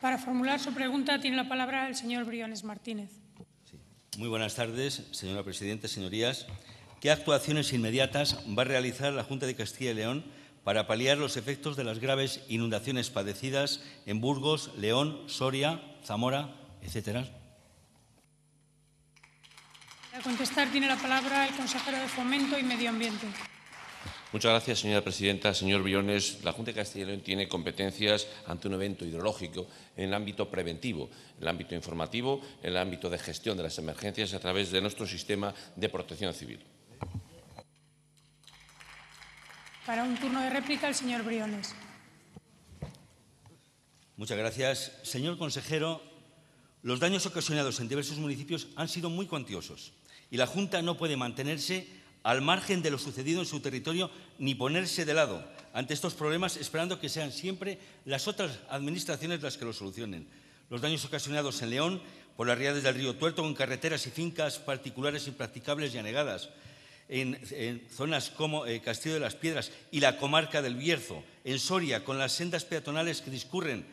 Para formular su pregunta tiene la palabra el señor Briones Martínez. Muy buenas tardes, señora presidenta, señorías. ¿Qué actuaciones inmediatas va a realizar la Junta de Castilla y León para paliar los efectos de las graves inundaciones padecidas en Burgos, León, Soria, Zamora, etcétera? Para contestar tiene la palabra el consejero de Fomento y Medio Ambiente. Muchas gracias, señora presidenta. Señor Briones, la Junta de Castilla y León tiene competencias ante un evento hidrológico en el ámbito preventivo, en el ámbito informativo, en el ámbito de gestión de las emergencias a través de nuestro sistema de protección civil. Para un turno de réplica, el señor Briones. Muchas gracias. Señor consejero, los daños ocasionados en diversos municipios han sido muy cuantiosos y la Junta no puede mantenerse al margen de lo sucedido en su territorio ni ponerse de lado ante estos problemas esperando que sean siempre las otras administraciones las que lo solucionen. Los daños ocasionados en León por las riadas del río Tuerto con carreteras y fincas particulares impracticables y anegadas, en, zonas como eh, Castillo de las Piedras y la comarca del Bierzo, en Soria, con las sendas peatonales que discurren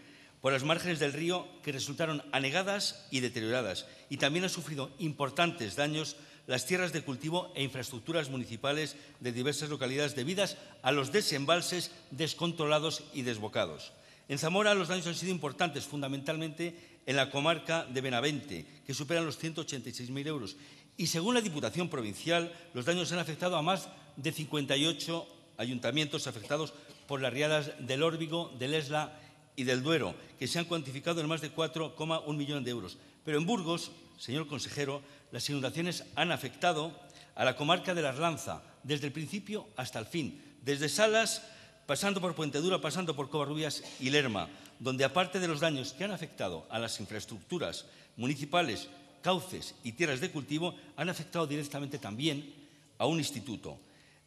por las márgenes del río que resultaron anegadas y deterioradas. Y también han sufrido importantes daños las tierras de cultivo e infraestructuras municipales de diversas localidades debidas a los desembalses descontrolados y desbocados. En Zamora los daños han sido importantes, fundamentalmente en la comarca de Benavente, que superan los 186.000 euros. Y según la Diputación Provincial, los daños han afectado a más de 58 ayuntamientos afectados por las riadas del Órbigo, del Esla y del Duero, que se han cuantificado en más de 4,1 millones de euros. Pero en Burgos, señor consejero, las inundaciones han afectado a la comarca de la Arlanza, desde el principio hasta el fin, desde Salas, pasando por Puente Dura, pasando por Covarrubias y Lerma, donde aparte de los daños que han afectado a las infraestructuras municipales, cauces y tierras de cultivo, han afectado directamente también a un instituto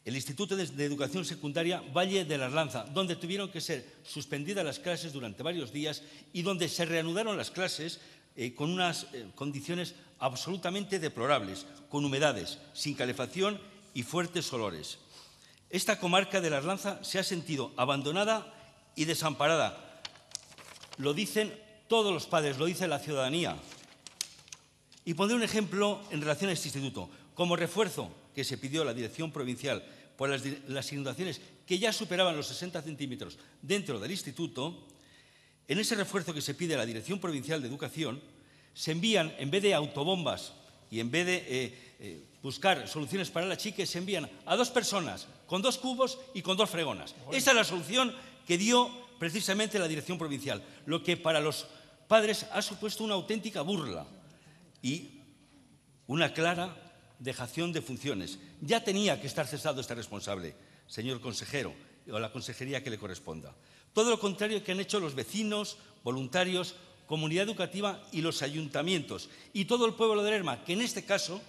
el Instituto de Educación Secundaria Valle de la Lanza, donde tuvieron que ser suspendidas las clases durante varios días y donde se reanudaron las clases eh, con unas eh, condiciones absolutamente deplorables, con humedades, sin calefacción y fuertes olores. Esta comarca de la Lanza se ha sentido abandonada y desamparada. Lo dicen todos los padres, lo dice la ciudadanía. Y pondré un ejemplo en relación a este instituto. Como refuerzo, que se pidió a la Dirección Provincial por las, inundaciones que ya superaban los 60 centímetros dentro del instituto, en ese refuerzo que se pide a la Dirección Provincial de Educación, se envían, en vez de autobombas y en vez de eh, eh, buscar soluciones para la chica, se envían a dos personas, con dos cubos y con dos fregonas. Esa es la solución que dio precisamente la Dirección Provincial, lo que para los padres ha supuesto una auténtica burla y una clara dejación de funciones. Ya tenía que estar cesado este responsable, señor consejero, o la consejería que le corresponda. Todo lo contrario que han hecho los vecinos, voluntarios, comunidad educativa y los ayuntamientos y todo el pueblo de Lerma, que en este caso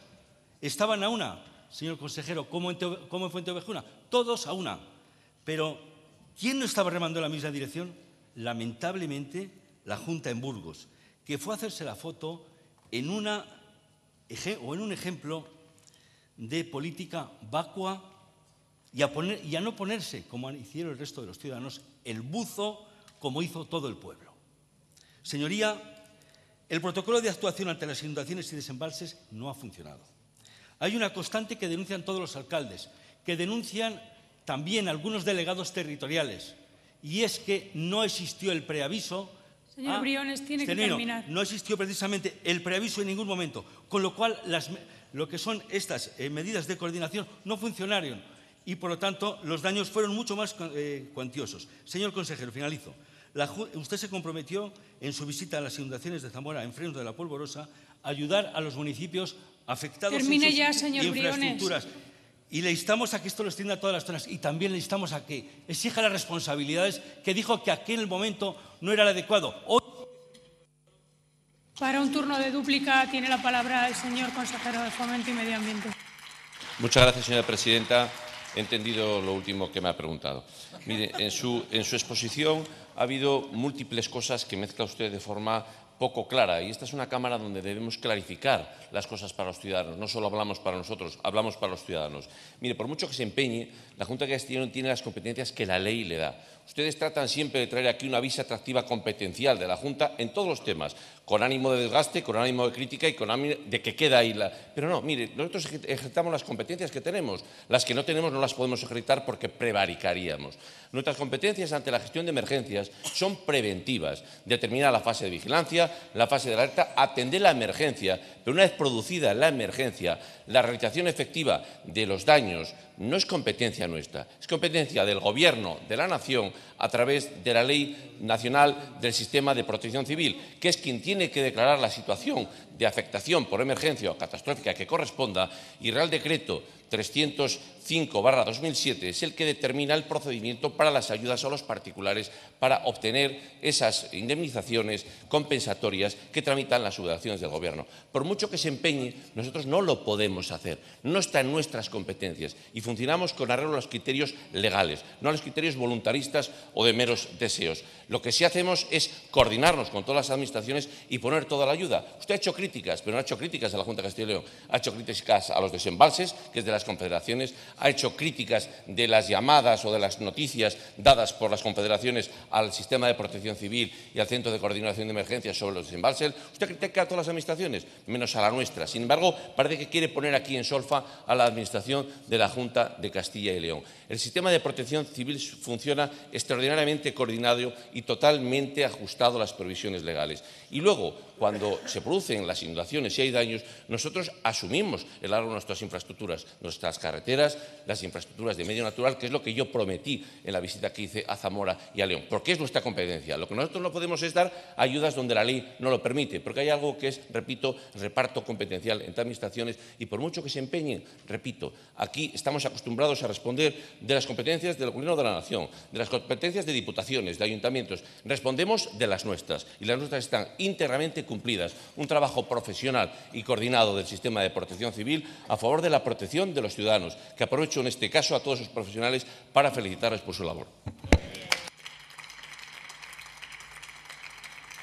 estaban a una, señor consejero, como en, Fuente Ovejuna, todos a una. Pero, ¿quién no estaba remando en la misma dirección? Lamentablemente, la Junta en Burgos, que fue a hacerse la foto en una o en un ejemplo de política vacua y a, no ponerse, como hicieron el resto de los ciudadanos, el buzo como hizo todo el pueblo. Señoría, el protocolo de actuación ante las inundaciones y desembalses no ha funcionado. Hay una constante que denuncian todos los alcaldes, que denuncian también algunos delegados territoriales, y es que no existió el preaviso. Señor ah, Briones, tiene que terminar. No existió precisamente el preaviso en ningún momento, con lo cual las, lo que son estas eh, medidas de coordinación no funcionaron y, por lo tanto, los daños fueron mucho más eh, cuantiosos. Señor consejero, finalizo. usted se comprometió en su visita a las inundaciones de Zamora, en frente de la Polvorosa, a ayudar a los municipios afectados Termine en infraestructuras. Y le instamos a que esto lo extienda a todas las zonas y también le instamos a que exija las responsabilidades que dijo que aquel momento no era el adecuado. Para un turno de dúplica tiene la palabra el señor consejero de Fomento y Medio Ambiente. Muchas gracias, señora presidenta. He entendido lo último que me ha preguntado. Mire, en su, en su exposición ha habido múltiples cosas que mezcla usted de forma poco clara y esta es una Cámara donde debemos clarificar las cosas para los ciudadanos. No solo hablamos para nosotros, hablamos para los ciudadanos. Mire, por mucho que se empeñe, la Junta de Castellón tiene las competencias que la ley le da. Ustedes tratan siempre de traer aquí una visa atractiva competencial de la Junta en todos los temas, con ánimo de desgaste, con ánimo de crítica y con ánimo de que queda ahí la... Pero no, mire, nosotros ejercitamos las competencias que tenemos. Las que no tenemos no las podemos ejercitar porque prevaricaríamos. Nuestras competencias ante la gestión de emergencias son preventivas. Determinar la fase de vigilancia, la fase de alerta, atender la emergencia. Pero una vez producida la emergencia, la realización efectiva de los daños, no es competencia nuestra, es competencia del Gobierno de la Nación a través de la Ley Nacional del Sistema de Protección Civil, que es quien tiene que declarar la situación de afectación por emergencia o catastrófica que corresponda y Real Decreto 305-2007 es el que determina el procedimiento para las ayudas a los particulares para obtener esas indemnizaciones compensatorias que tramitan las subvenciones del Gobierno. Por mucho que se empeñe, nosotros no lo podemos hacer, no está en nuestras competencias y funcionamos con arreglo a los criterios legales, no a los criterios voluntaristas o de meros deseos. Lo que sí hacemos es coordinarnos con todas las administraciones y poner toda la ayuda. Usted ha hecho críticas, pero no ha hecho críticas a la Junta de Castilla León, ha hecho críticas a los desembalses, que es de la confederaciones, ha hecho críticas de las llamadas o de las noticias dadas por las confederaciones al sistema de protección civil y al centro de coordinación de emergencias sobre los desembalses. Usted critica a todas las administraciones, menos a la nuestra. Sin embargo, parece que quiere poner aquí en solfa a la administración de la Junta de Castilla y León. El sistema de protección civil funciona extraordinariamente coordinado y totalmente ajustado a las provisiones legales. Y luego, cuando se producen las inundaciones y hay daños, nosotros asumimos el largo de nuestras infraestructuras, nuestras carreteras, las infraestructuras de medio natural, que es lo que yo prometí en la visita que hice a Zamora y a León, porque es nuestra competencia. Lo que nosotros no podemos es dar ayudas donde la ley no lo permite, porque hay algo que es, repito, reparto competencial entre administraciones y por mucho que se empeñen, repito, aquí estamos acostumbrados a responder de las competencias del Gobierno de la Nación, de las competencias de diputaciones, de ayuntamientos, respondemos de las nuestras y las nuestras están íntegramente cumplidas, un trabajo profesional y coordinado del sistema de protección civil a favor de la protección de los ciudadanos, que aprovecho en este caso a todos sus profesionales para felicitarles por su labor.